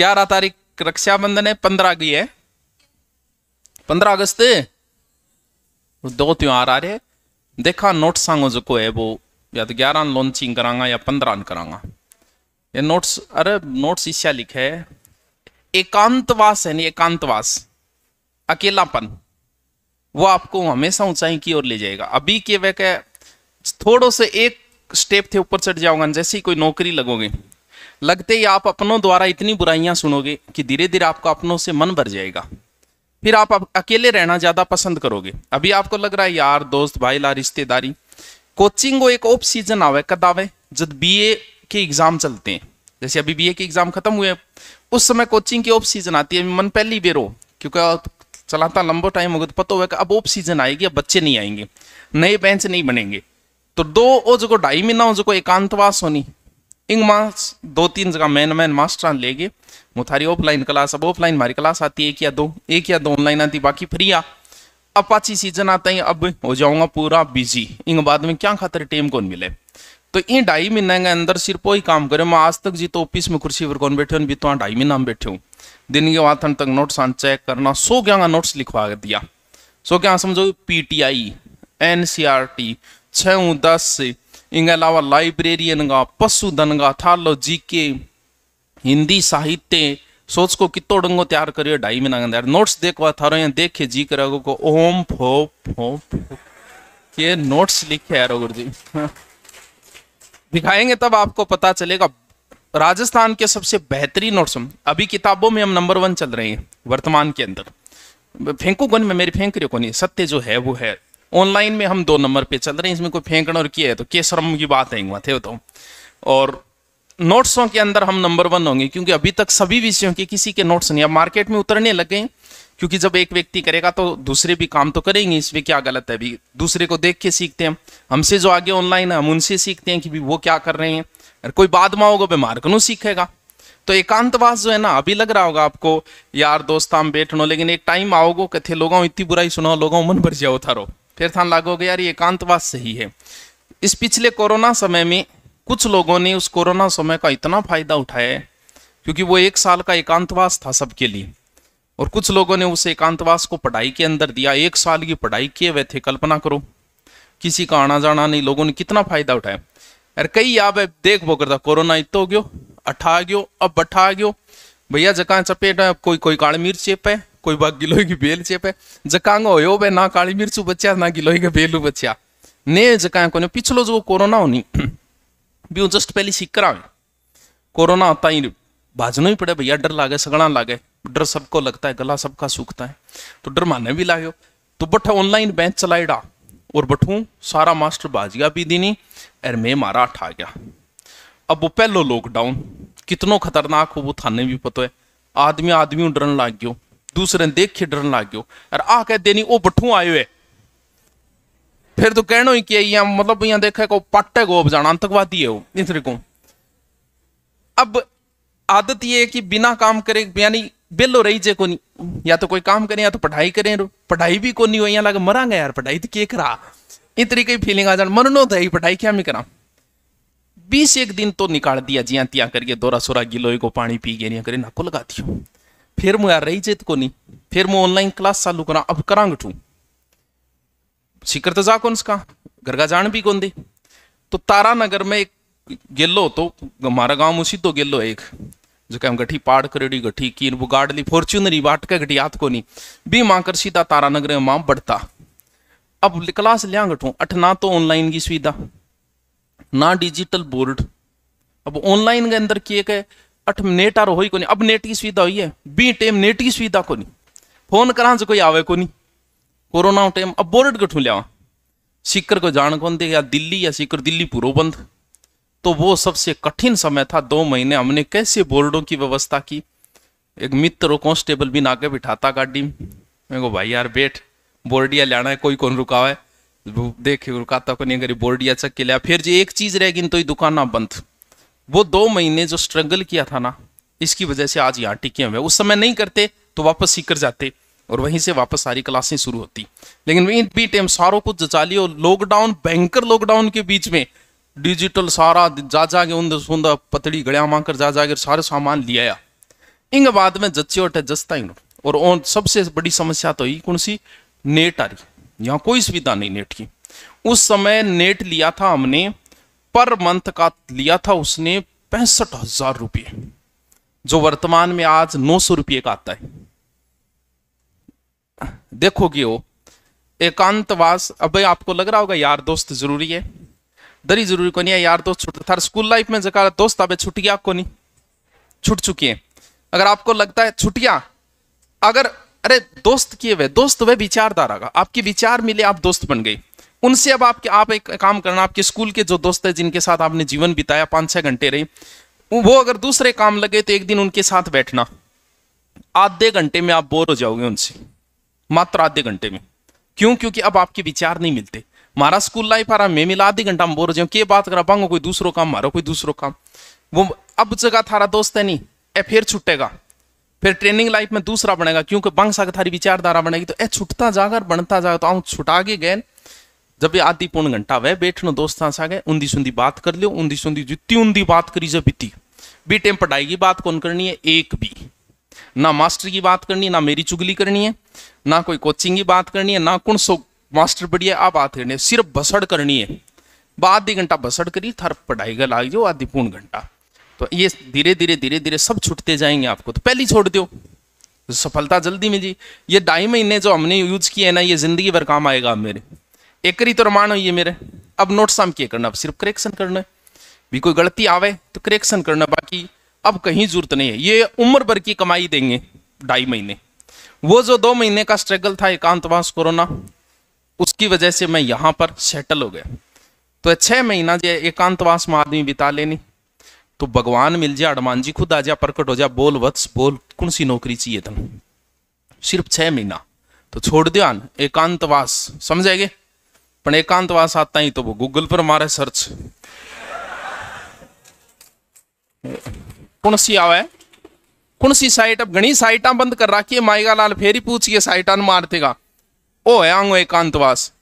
ग्यारह तारीख रक्षाबंधन है पंद्रह की है पंद्रह अगस्त दो त्योहार आ रहे देखा नोट सांगो जो है वो या तो ग्यारह लॉन्चिंग करांगा या पंद्रह करांगा ये नोट्स अरे नोट्स इसे लिखे है एकांतवास है नहीं एकांतवास अकेलापन वो आपको हमेशा ऊंचाई की ओर ले जाएगा अभी के वह थोड़ो से एक स्टेप थे ऊपर चढ़ जाओगे जैसे ही कोई नौकरी लगोगे लगते ही आप अपनों द्वारा इतनी बुराइयां सुनोगे कि धीरे धीरे आपका अपनों से मन भर जाएगा फिर आप अकेले रहना ज़्यादा पसंद करोगे अभी आपको लग रहा है यार दोस्त भाई ला रिश्तेदारी कोचिंग वो एक ऑफ सीजन आवे कद आवे जब बी के एग्ज़ाम चलते हैं जैसे अभी बी के एग्ज़ाम खत्म हुए उस समय कोचिंग की ऑफ सीजन आती है मन पहली बेरो क्योंकि चलाता लंबो टाइम होगा तो पता होगा अब ऑफ सीजन आएगी अब बच्चे नहीं आएंगे नए बेंच नहीं बनेंगे तो दो ओ जो ढाई महीना हो जो एकांतवास होनी इंग मास दो तीन जगह मैन मैन मास्टर लेगे मुथारी ऑफलाइन क्लास अब ऑफलाइन हमारी क्लास आती है एक या दो एक या दो ऑनलाइन आती बाकी फ्री आ अब पाची सीजन आता है अब हो जाऊंगा पूरा बिजी इंग बाद में क्या खातर टेम कौन मिले तो ये ढाई महीने के अंदर सिर्फ वही काम करे मैं आज तक जी तो ऑफिस में कुर्सी पर कौन बैठे भी तो ढाई महीना में बैठे हूँ दिन के वाथन तक नोट्स आन चेक करना सो क्या नोट्स लिखवा दिया सो क्या समझो P T I N C R T छऊ दस इन अलावा लाइब्रेरियन गा पशुधन गा थालो जी के हिंदी साहित्य सोच को कितो डंगो तैयार करियो ढाई महीना अंदर नोट्स देखवा थारो यहाँ देखे जी कर को ओम फो फो ये नोट्स लिखे यार गुरु जी दिखाएंगे तब आपको पता चलेगा राजस्थान के सबसे बेहतरीन नोट्स अभी किताबों में हम नंबर वन चल रहे हैं वर्तमान के अंदर फेंकू गन में मेरी फेंक रही को नहीं सत्य जो है वो है ऑनलाइन में हम दो नंबर पे चल रहे हैं इसमें कोई फेंकना और किया है तो के शर्म की बात है वहाँ थे तो और नोट्सों के अंदर हम नंबर वन होंगे क्योंकि अभी तक सभी विषयों के किसी के नोट्स नहीं अब मार्केट में उतरने लगे क्योंकि जब एक व्यक्ति करेगा तो दूसरे भी काम तो करेंगे इसमें क्या गलत है अभी दूसरे को देख के सीखते हैं हमसे जो आगे ऑनलाइन है हम उनसे सीखते हैं कि भी वो क्या कर रहे हैं अगर कोई बाद में होगा बीमार मार्कनू सीखेगा तो एकांतवास जो है ना अभी लग रहा होगा आपको यार दोस्त हम बैठनो लेकिन एक टाइम आओगो कथे लोगों इतनी बुराई सुनाओ लोगों मन भर जाओ थारो लागू हो गया यार ये एकांतवास सही है इस पिछले कोरोना समय में कुछ लोगों ने उस कोरोना समय का इतना फायदा उठाया क्योंकि वो एक साल का एकांतवास था सबके लिए और कुछ लोगों ने उस एकांतवास को पढ़ाई के अंदर दिया एक साल की पढ़ाई किए हुए थे कल्पना करो किसी का आना जाना नहीं लोगों ने कितना फायदा उठाया यार कई आप देख वो करता कोरोना इतो गयो अठा गयो अब बठा गयो भैया जगह चपेट है कोई कोई काल मिर्च चेप है कोई बात गिलोई की बेल चेपे जकांग हो बे ना काली मिर्चू बच्चा ना गिलोई के बेलू बच्चा ने जकाय को पिछलो जो कोरोना होनी भी जस्ट पहली सिक्कर आवे कोरोना होता ही भाजना ही पड़े भैया डर लागे सगड़ा लागे डर सबको लगता है गला सबका सूखता है तो डर माने भी लागो तो बट ऑनलाइन बेंच चलाएडा और बठू सारा मास्टर बाजिया भी दिनी और में मारा अठा गया अब वो पहलो लॉकडाउन कितनो खतरनाक हो वो थाने भी पतो है आदमी आदमी डरन लाग गयो दूसरे ने देख के डरन लग गयो यार आ कह देनी वो बठू आयो है फिर तो कहना ही क्या यहां मतलब यहां देखा को पट है गोब जाना आतंकवादी है वो इतने को अब आदत ये है कि बिना काम करे यानी बिल हो रही जे को नहीं या तो कोई काम करें या तो पढ़ाई करें पढ़ाई भी को नहीं हो यहाँ लगे मरा गया यार पढ़ाई तो क्या करा इस तरीके की फीलिंग आ जाए मरनो तो पढ़ाई क्या मैं करा बीस एक दिन तो निकाल दिया जिया तिया करके दोरा सोरा गिलोई को पानी पी गए करे नाको लगा दियो फिर मु रही जेत को नहीं फिर मु ऑनलाइन क्लास चालू करा अब करांग ठू सीकर तो जा कौन सका घर जान भी कौन दे तो तारा नगर में एक गेलो तो हमारा गांव में सीधो गेलो एक जो हम गठी पाड़ करेड़ी गठी कीन बुगाड़ ली फॉर्च्यूनरी बाट का गठी याद को नहीं भी माँ कर सीधा तारा नगर में माँ बढ़ता अब क्लास लिया गठू अठ ना तो ऑनलाइन की सुविधा ना डिजिटल बोर्ड अब ऑनलाइन के अंदर किए गए अठ नेट आरो हो कोनी अब नेट की सुविधा हुई है बी टेम नेट की सुविधा कोनी फोन करा से कोई आवे कोनी कोरोना टेम अब बोर्ड गठू लिया सीकर को जान कौन दे या दिल्ली या सीकर दिल्ली पूरा बंद तो वो सबसे कठिन समय था दो महीने हमने कैसे बोर्डों की व्यवस्था की एक मित्र कॉन्स्टेबल भी नाके बिठाता गाड़ी मेरे को भाई यार बैठ बोर्डिया लेना है कोई कौन रुका है देख रुकाता को नहीं अगर बोर्डिया चक के लिया फिर जी एक चीज रहेगी तो ही दुकान ना बंद वो दो महीने जो स्ट्रगल किया था ना इसकी वजह से आज यहाँ टिके हुए उस समय नहीं करते तो वापस सीकर जाते और वहीं से वापस सारी क्लासें शुरू होती लेकिन वहीं बी टाइम सारों को जचा लियो लॉकडाउन भयंकर लॉकडाउन के बीच में डिजिटल सारा जा जाके उन सुंदा पतड़ी गड़िया कर जा जाकर सारे सामान ले आया इन बाद में जच्चे और जचता ही और सबसे बड़ी समस्या तो यही कौन सी नेट आ रही यहाँ कोई सुविधा नहीं नेट की उस समय नेट लिया था हमने पर मंथ का लिया था उसने पैंसठ हजार रुपये जो वर्तमान में आज नौ सौ रुपये का आता है देखोगे वो एकांतवास अब आपको लग रहा होगा यार दोस्त जरूरी है दरी जरूरी को नहीं है यार दोस्त छुटता था स्कूल लाइफ में जगह दोस्त अब गया आपको नहीं छुट चुकी है अगर आपको लगता है छुट्टिया अगर अरे दोस्त किए हुए दोस्त वह विचारधारा का आपके विचार मिले आप दोस्त बन गई उनसे अब आपके आप एक काम करना आपके स्कूल के जो दोस्त है जिनके साथ आपने जीवन बिताया पाँच छः घंटे रही वो अगर दूसरे काम लगे तो एक दिन उनके साथ बैठना आधे घंटे में आप बोर हो जाओगे उनसे मात्र आधे घंटे में क्यों क्योंकि अब आपके विचार नहीं मिलते मारा स्कूल लाइफ आ रहा मैं मिला आधे घंटा में बोर हो जाऊँ के बात करा पाऊंगा कोई दूसरों काम मारो कोई दूसरों काम वो अब जगह थारा दोस्त है नहीं ऐ फिर छुटेगा फिर ट्रेनिंग लाइफ में दूसरा बनेगा क्योंकि बंग सा थारी विचारधारा बनेगी तो ऐ छुटता जाकर बनता जाएगा तो आऊँ छुटा के गए जब ये आधी पौन घंटा वह बैठना दोस्त सा गए उन्दी सुंदी बात कर लियो उन्दी सुंदी जितनी उन्दी बात करी जब बीती बीटे पढ़ाई की बात कौन करनी है एक भी ना मास्टर की बात करनी है ना मेरी चुगली करनी है ना कोई कोचिंग की बात करनी है ना कौन सो मास्टर बढ़िया आ बात करनी है सिर्फ भसड़ करनी है आधी घंटा भसड़ करी थर पढ़ाई का लाग जाओ आधी पूर्ण घंटा तो ये धीरे धीरे धीरे धीरे सब छुटते जाएंगे आपको तो पहली छोड़ दो सफलता जल्दी मिली ये ढाई महीने जो हमने यूज किया है ना ये जिंदगी भर काम आएगा मेरे एक ही तो रमाण हुई है मेरे अब नोट साम किए करना अब सिर्फ करेक्शन करना है भी कोई गलती आवे तो करेक्शन करना बाकी अब कहीं जरूरत नहीं है ये उम्र भर की कमाई देंगे ढाई महीने वो जो दो महीने का स्ट्रगल था एकांतवास कोरोना उसकी वजह से मैं यहां पर सेटल हो गया तो छह महीना जो एकांतवास में आदमी बिता लेनी तो भगवान मिल जाए हनुमान जी खुद आ जा प्रकट हो जा बोल वत्स बोल कौन सी नौकरी चाहिए तुम सिर्फ छह महीना तो छोड़ दिया एकांतवास समझेगे पण एकांतवास आता ही तो वो गूगल पर मारे सर्च कौन सी आवे कौन सी साइट अब घनी साइटा बंद कर रखी है माइगा लाल फेरी पूछिए साइटा मारतेगा ओ है आंगो एकांतवास